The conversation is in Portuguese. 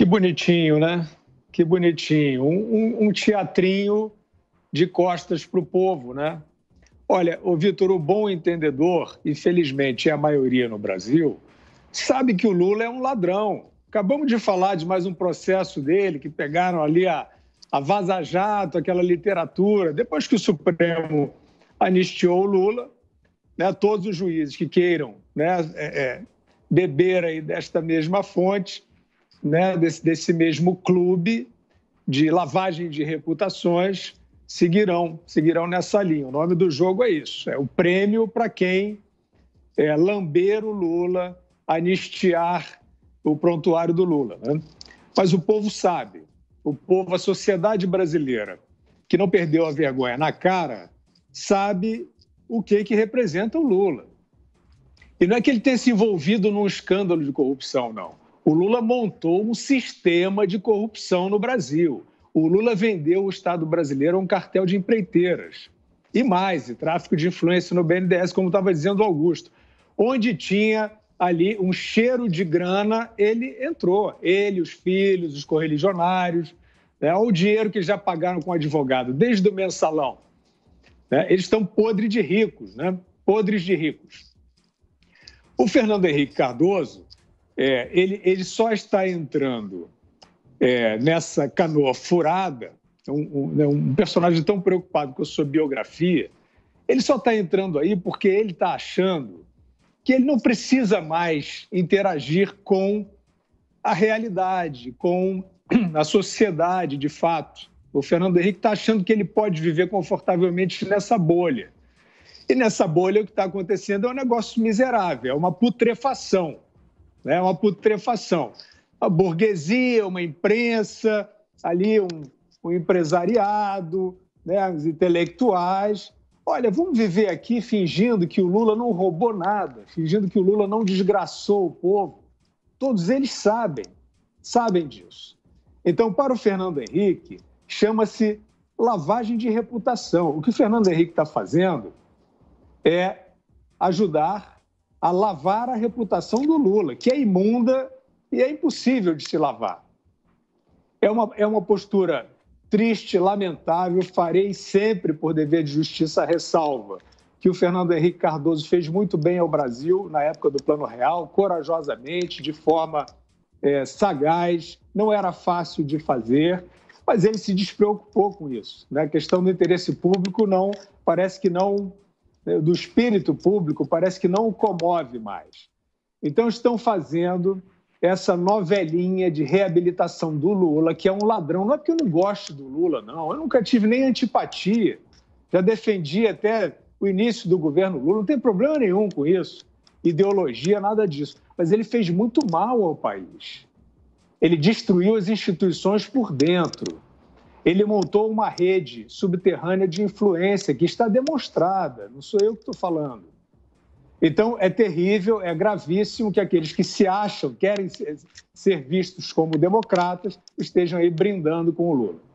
Que bonitinho, né? Que bonitinho. Um, um, um teatrinho de costas para o povo, né? Olha, o Vitor, o bom entendedor, Infelizmente, é a maioria no Brasil, sabe que o Lula é um ladrão. Acabamos de falar de mais um processo dele, que pegaram ali a, a Vaza Jato, aquela literatura. Depois que o Supremo anistiou o Lula, né, todos os juízes que queiram né, é, é, beber aí desta mesma fonte né, desse, desse mesmo clube de lavagem de reputações seguirão, seguirão nessa linha. O nome do jogo é isso: é o prêmio para quem é, lamber o Lula, anistiar o prontuário do Lula. Né? Mas o povo sabe, o povo, a sociedade brasileira, que não perdeu a vergonha na cara, sabe o que, que representa o Lula. E não é que ele tenha se envolvido num escândalo de corrupção, não. O Lula montou um sistema de corrupção no Brasil. O Lula vendeu o Estado brasileiro a um cartel de empreiteiras. E mais, e tráfico de influência no BNDES, como estava dizendo o Augusto. Onde tinha ali um cheiro de grana, ele entrou. Ele, os filhos, os correligionários. Né? o dinheiro que já pagaram com o advogado, desde o mensalão. Né? Eles estão podres de ricos, né? podres de ricos. O Fernando Henrique Cardoso é, ele, ele só está entrando é, nessa canoa furada, então, um, um, né, um, personagem tão preocupado com a sua biografia, ele só está entrando aí porque ele está achando que ele não precisa mais interagir com a realidade, com a sociedade de fato. O Fernando Henrique está achando que ele pode viver confortavelmente nessa bolha. E nessa bolha, o que está acontecendo é um negócio miserável, é uma putrefação né? uma putrefação. A burguesia, uma imprensa, ali um, um empresariado, né? os intelectuais. Olha, vamos viver aqui fingindo que o Lula não roubou nada, fingindo que o Lula não desgraçou o povo. Todos eles sabem, sabem disso. Então, para o Fernando Henrique, chama-se lavagem de reputação. O que o Fernando Henrique está fazendo é ajudar a lavar a reputação do Lula, que é imunda e é impossível de se lavar. É uma, é uma postura triste, lamentável, farei sempre, por dever de justiça, a ressalva que o Fernando Henrique Cardoso fez muito bem ao Brasil na época do Plano Real, corajosamente, de forma é, sagaz, não era fácil de fazer, mas ele se despreocupou com isso. Né? A questão do interesse público não parece que não né, do espírito público parece que não o comove mais. Então, estão fazendo essa novelinha de reabilitação do Lula, que é um ladrão. Não é porque eu não gosto do Lula, não. Eu nunca tive nem antipatia. Já defendi até o início do governo Lula. Não tem problema nenhum com isso. Ideologia, nada disso. Mas ele fez muito mal ao país. Ele destruiu as instituições por dentro ele montou uma rede subterrânea de influência que está demonstrada, não sou eu que estou falando. Então, é terrível, é gravíssimo que aqueles que se acham, querem ser vistos como democratas, estejam aí brindando com o Lula.